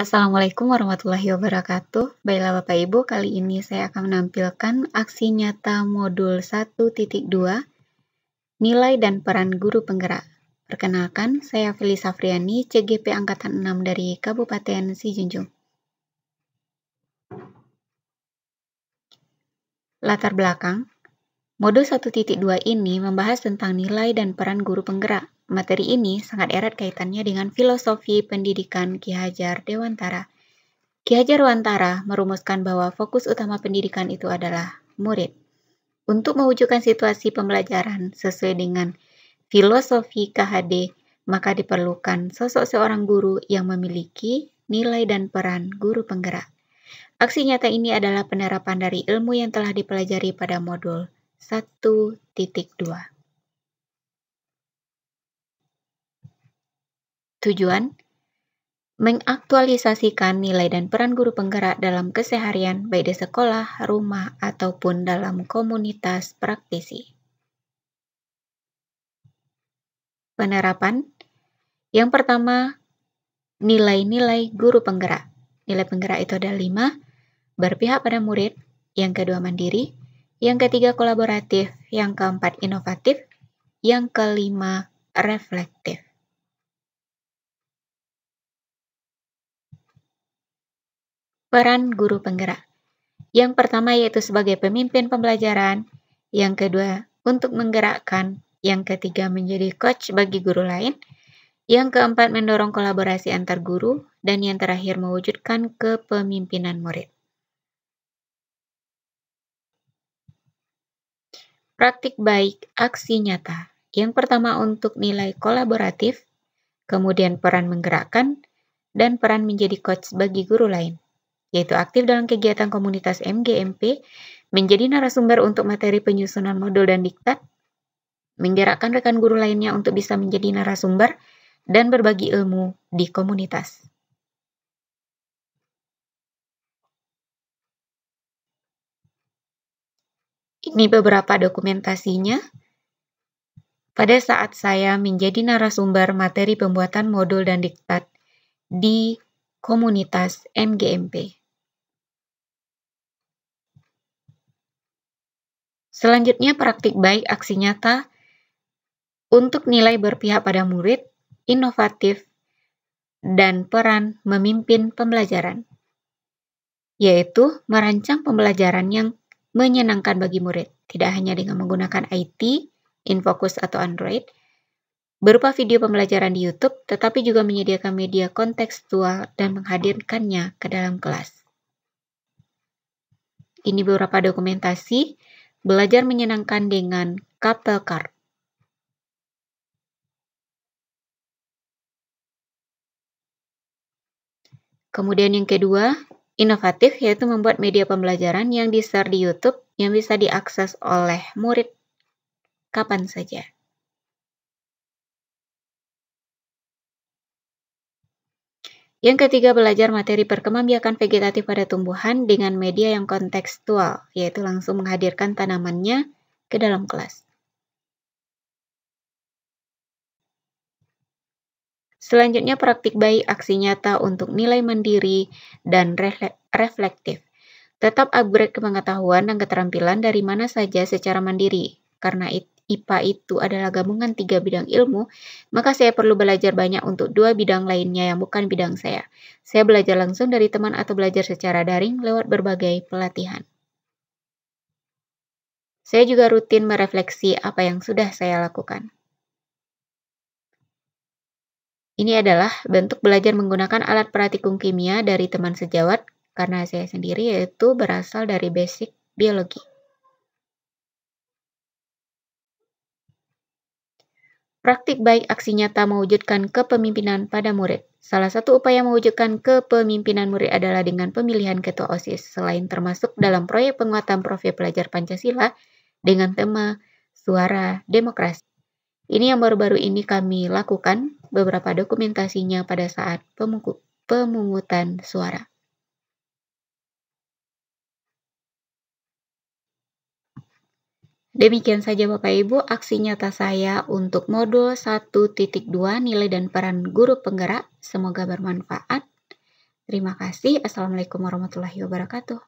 Assalamualaikum warahmatullahi wabarakatuh. Baiklah Bapak Ibu, kali ini saya akan menampilkan aksi nyata modul 1.2 Nilai dan peran guru penggerak. Perkenalkan, saya Feli Safriani, CGP angkatan 6 dari Kabupaten Sijunjung. Latar belakang Modul 1.2 ini membahas tentang nilai dan peran guru penggerak. Materi ini sangat erat kaitannya dengan filosofi pendidikan Ki Hajar Dewantara. Ki Hajar Dewantara merumuskan bahwa fokus utama pendidikan itu adalah murid. Untuk mewujudkan situasi pembelajaran sesuai dengan filosofi KHD, maka diperlukan sosok seorang guru yang memiliki nilai dan peran guru penggerak. Aksi nyata ini adalah penerapan dari ilmu yang telah dipelajari pada modul 1.2. Tujuan mengaktualisasikan nilai dan peran guru penggerak dalam keseharian baik di sekolah, rumah, ataupun dalam komunitas praktisi. Penerapan yang pertama, nilai-nilai guru penggerak. Nilai penggerak itu ada lima, berpihak pada murid, yang kedua mandiri, yang ketiga kolaboratif, yang keempat inovatif, yang kelima reflektif. Peran guru penggerak. Yang pertama yaitu sebagai pemimpin pembelajaran, yang kedua untuk menggerakkan, yang ketiga menjadi coach bagi guru lain, yang keempat mendorong kolaborasi antar guru, dan yang terakhir mewujudkan kepemimpinan murid. Praktik baik, aksi nyata. Yang pertama untuk nilai kolaboratif, kemudian peran menggerakkan, dan peran menjadi coach bagi guru lain yaitu aktif dalam kegiatan komunitas MGMP, menjadi narasumber untuk materi penyusunan modul dan diktat, menggerakkan rekan guru lainnya untuk bisa menjadi narasumber, dan berbagi ilmu di komunitas. Ini beberapa dokumentasinya. Pada saat saya menjadi narasumber materi pembuatan modul dan diktat di komunitas MGMP. Selanjutnya, praktik baik aksi nyata untuk nilai berpihak pada murid, inovatif, dan peran memimpin pembelajaran, yaitu merancang pembelajaran yang menyenangkan bagi murid, tidak hanya dengan menggunakan IT, Infocus atau Android, berupa video pembelajaran di YouTube, tetapi juga menyediakan media kontekstual dan menghadirkannya ke dalam kelas. Ini beberapa dokumentasi Belajar menyenangkan dengan Kapelkart. Kemudian yang kedua, inovatif yaitu membuat media pembelajaran yang di-share di YouTube yang bisa diakses oleh murid kapan saja. Yang ketiga, belajar materi perkembangbiakan vegetatif pada tumbuhan dengan media yang kontekstual, yaitu langsung menghadirkan tanamannya ke dalam kelas. Selanjutnya, praktik baik aksi nyata untuk nilai mandiri dan reflektif. Tetap upgrade pengetahuan dan keterampilan dari mana saja secara mandiri, karena IPA itu adalah gabungan tiga bidang ilmu, maka saya perlu belajar banyak untuk dua bidang lainnya yang bukan bidang saya. Saya belajar langsung dari teman atau belajar secara daring lewat berbagai pelatihan. Saya juga rutin merefleksi apa yang sudah saya lakukan. Ini adalah bentuk belajar menggunakan alat praktikum kimia dari teman sejawat karena saya sendiri yaitu berasal dari basic biologi. Praktik baik aksi nyata mewujudkan kepemimpinan pada murid. Salah satu upaya mewujudkan kepemimpinan murid adalah dengan pemilihan ketua OSIS, selain termasuk dalam proyek penguatan profil pelajar Pancasila dengan tema Suara Demokrasi. Ini yang baru-baru ini kami lakukan beberapa dokumentasinya pada saat pemungutan suara. Demikian saja Bapak Ibu aksi nyata saya untuk modul 1.2 nilai dan peran guru penggerak. Semoga bermanfaat. Terima kasih. Assalamualaikum warahmatullahi wabarakatuh.